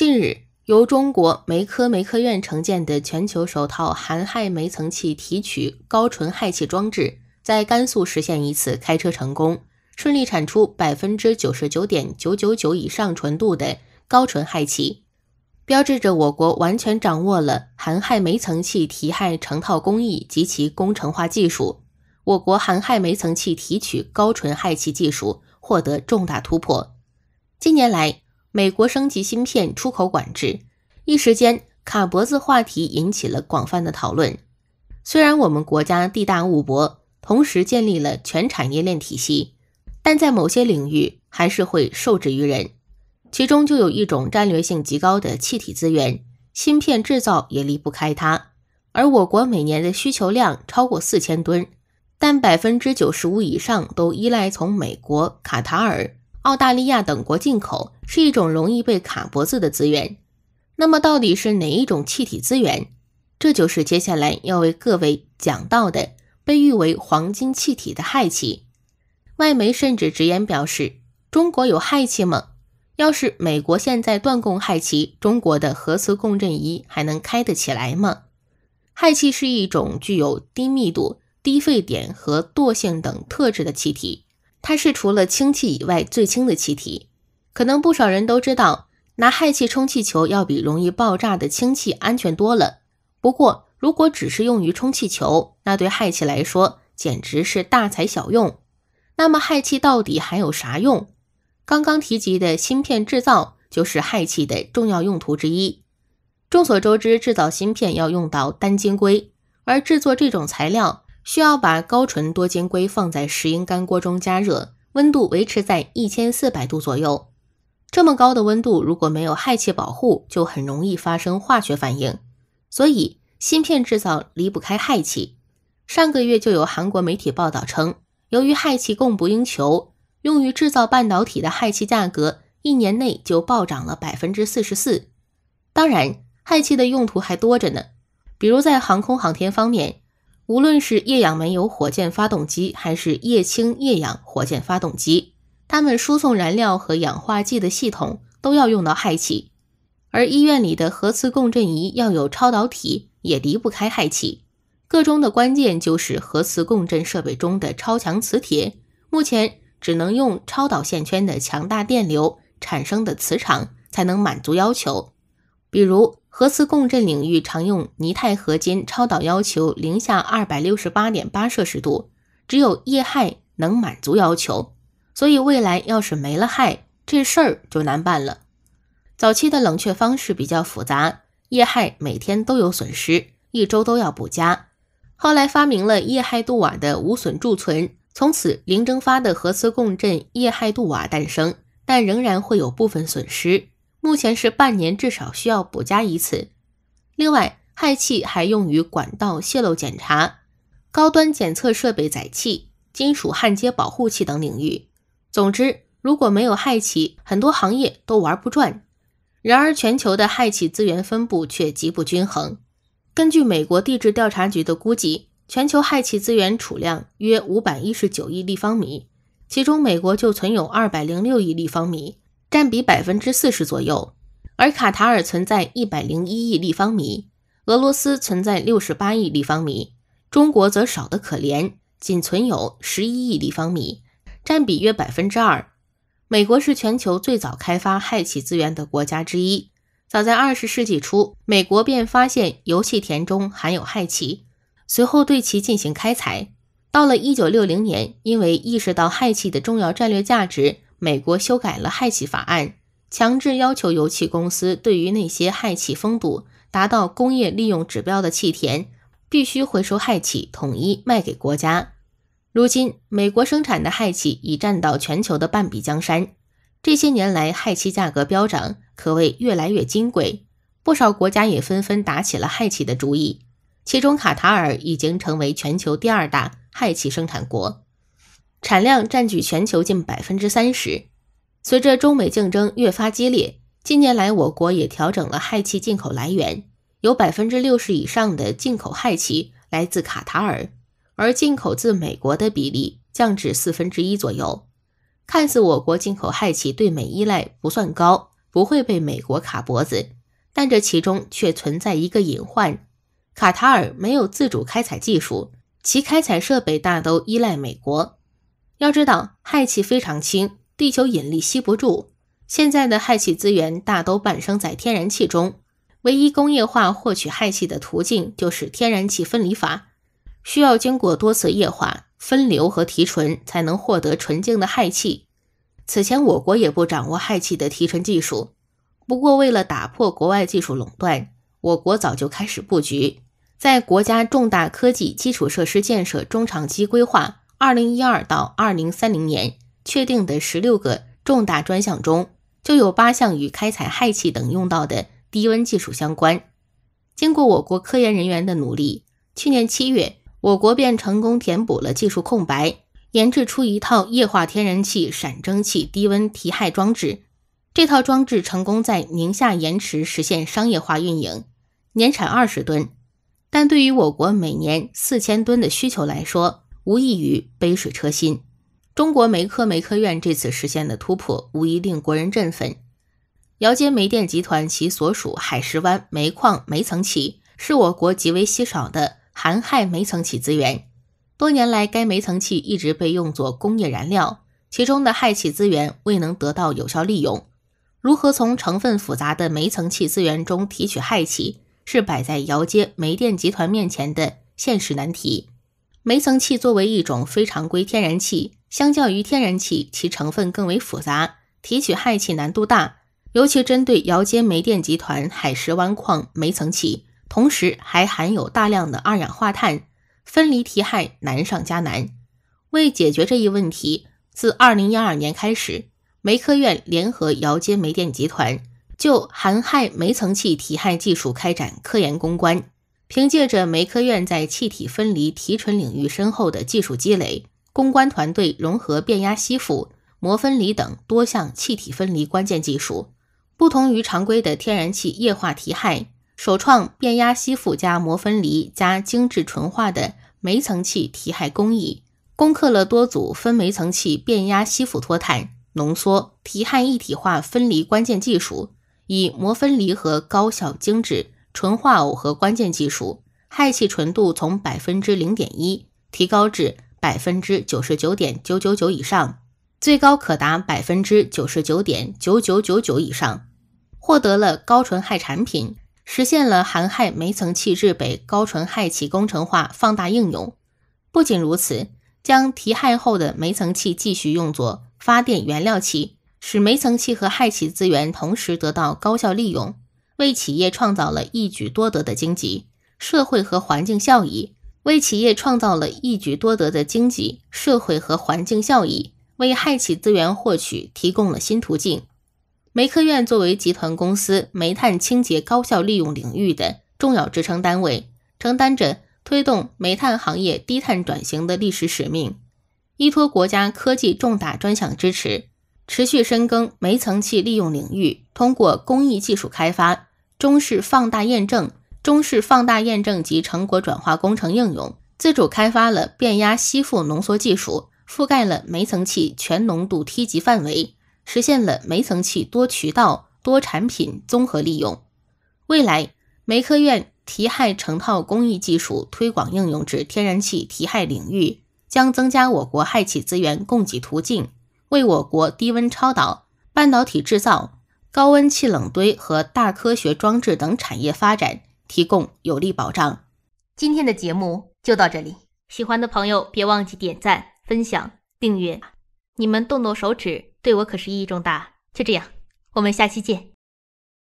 近日，由中国煤科煤科院承建的全球首套含氦煤层气提取高纯氦气装置，在甘肃实现一次开车成功，顺利产出百分之九十九点九九九以上纯度的高纯氦气，标志着我国完全掌握了含氦煤层气提氦成套工艺及其工程化技术。我国含氦煤层气提取高纯氦气技术获得重大突破。近年来，美国升级芯片出口管制，一时间“卡脖子”话题引起了广泛的讨论。虽然我们国家地大物博，同时建立了全产业链体系，但在某些领域还是会受制于人。其中就有一种战略性极高的气体资源，芯片制造也离不开它。而我国每年的需求量超过四千吨，但百分之九十五以上都依赖从美国、卡塔尔。澳大利亚等国进口是一种容易被卡脖子的资源，那么到底是哪一种气体资源？这就是接下来要为各位讲到的，被誉为“黄金气体”的氦气。外媒甚至直言表示：“中国有氦气吗？要是美国现在断供氦气，中国的核磁共振仪还能开得起来吗？”氦气是一种具有低密度、低沸点和惰性等特质的气体。它是除了氢气以外最轻的气体，可能不少人都知道，拿氦气充气球要比容易爆炸的氢气安全多了。不过，如果只是用于充气球，那对氦气来说简直是大材小用。那么氦气到底还有啥用？刚刚提及的芯片制造就是氦气的重要用途之一。众所周知，制造芯片要用到单晶硅，而制作这种材料。需要把高纯多晶硅放在石英坩埚中加热，温度维持在一千四百度左右。这么高的温度如果没有氦气保护，就很容易发生化学反应。所以芯片制造离不开氦气。上个月就有韩国媒体报道称，由于氦气供不应求，用于制造半导体的氦气价格一年内就暴涨了百分之四十四。当然，氦气的用途还多着呢，比如在航空航天方面。无论是液氧煤油火箭发动机，还是液氢液氧火箭发动机，它们输送燃料和氧化剂的系统都要用到氦气。而医院里的核磁共振仪要有超导体，也离不开氦气。个中的关键就是核磁共振设备中的超强磁铁，目前只能用超导线圈的强大电流产生的磁场才能满足要求。比如，核磁共振领域常用泥钛合金超导，要求零下二百六十八点八摄氏度，只有液氦能满足要求。所以未来要是没了氦，这事儿就难办了。早期的冷却方式比较复杂，液氦每天都有损失，一周都要补加。后来发明了液氦杜瓦的无损贮存，从此零蒸发的核磁共振液氦杜瓦诞生，但仍然会有部分损失。目前是半年至少需要补加一次。另外，氦气还用于管道泄漏检查、高端检测设备载气、金属焊接保护器等领域。总之，如果没有氦气，很多行业都玩不转。然而，全球的氦气资源分布却极不均衡。根据美国地质调查局的估计，全球氦气资源储量约五百一十九亿立方米，其中美国就存有二百零六亿立方米。占比百分之四十左右，而卡塔尔存在一百零一亿立方米，俄罗斯存在六十八亿立方米，中国则少得可怜，仅存有十一亿立方米，占比约百分之二。美国是全球最早开发氦气资源的国家之一，早在二十世纪初，美国便发现油气田中含有氦气，随后对其进行开采。到了一九六零年，因为意识到氦气的重要战略价值。美国修改了氦气法案，强制要求油气公司对于那些氦气封堵达到工业利用指标的气田，必须回收氦气，统一卖给国家。如今，美国生产的氦气已占到全球的半壁江山。这些年来，氦气价格飙涨，可谓越来越金贵。不少国家也纷纷打起了氦气的主意，其中卡塔尔已经成为全球第二大氦气生产国。产量占据全球近百分之三十。随着中美竞争越发激烈，近年来我国也调整了氦气进口来源，有百分之六十以上的进口氦气来自卡塔尔，而进口自美国的比例降至四分之一左右。看似我国进口氦气对美依赖不算高，不会被美国卡脖子，但这其中却存在一个隐患：卡塔尔没有自主开采技术，其开采设备大都依赖美国。要知道，氦气非常轻，地球引力吸不住。现在的氦气资源大都伴生在天然气中，唯一工业化获取氦气的途径就是天然气分离法，需要经过多次液化、分流和提纯才能获得纯净的氦气。此前，我国也不掌握氦气的提纯技术。不过，为了打破国外技术垄断，我国早就开始布局，在国家重大科技基础设施建设中长期规划。二零一二到二零三零年确定的十六个重大专项中，就有八项与开采氦气等用到的低温技术相关。经过我国科研人员的努力，去年七月，我国便成功填补了技术空白，研制出一套液化天然气闪蒸汽低温提氦装置。这套装置成功在宁夏盐池实现商业化运营，年产二十吨。但对于我国每年四千吨的需求来说，无异于杯水车薪。中国煤科煤科院这次实现的突破，无疑令国人振奋。姚街煤电集团其所属海石湾煤矿煤层气是我国极为稀少的含氦煤层气资源。多年来，该煤层气一直被用作工业燃料，其中的氦气资源未能得到有效利用。如何从成分复杂的煤层气资源中提取氦气，是摆在姚街煤电集团面前的现实难题。煤层气作为一种非常规天然气，相较于天然气，其成分更为复杂，提取氦气难度大。尤其针对姚街煤电集团海石湾矿煤层气，同时还含有大量的二氧化碳，分离提氦难上加难。为解决这一问题，自2012年开始，煤科院联合姚街煤电集团，就含氦煤层气提氦技术开展科研攻关。凭借着煤科院在气体分离提纯领域深厚的技术积累，攻关团队融合变压吸附、膜分离等多项气体分离关键技术，不同于常规的天然气液化提氦，首创变压吸附加膜分离加精制纯化的煤层气提氦工艺，攻克了多组分煤层气变压吸附脱碳、浓缩提氦一体化分离关键技术，以膜分离和高效精制。纯化耦合关键技术，氦气纯度从百分之零点一提高至百分之九十九点九九九以上，最高可达百分之九十九点九九九九以上，获得了高纯氦产品，实现了含氦煤层气制备高纯氦气工程化放大应用。不仅如此，将提氦后的煤层气继续用作发电原料气，使煤层气和氦气资源同时得到高效利用。为企业创造了一举多得的经济、社会和环境效益，为企业创造了一举多得的经济、社会和环境效益，为害企资源获取提供了新途径。煤科院作为集团公司煤炭清洁高效利用领域的重要支撑单位，承担着推动煤炭行业低碳转型的历史使命。依托国家科技重大专项支持，持续深耕煤层气利用领域，通过工艺技术开发。中式放大验证、中式放大验证及成果转化工程应用，自主开发了变压吸附浓缩技术，覆盖了煤层气全浓度梯级范围，实现了煤层气多渠道、多产品综合利用。未来，煤科院提氦成套工艺技术推广应用至天然气提氦领域，将增加我国氦气资源供给途径，为我国低温超导、半导体制造。高温气冷堆和大科学装置等产业发展提供有力保障。今天的节目就到这里，喜欢的朋友别忘记点赞、分享、订阅。你们动动手指，对我可是意义重大。就这样，我们下期见。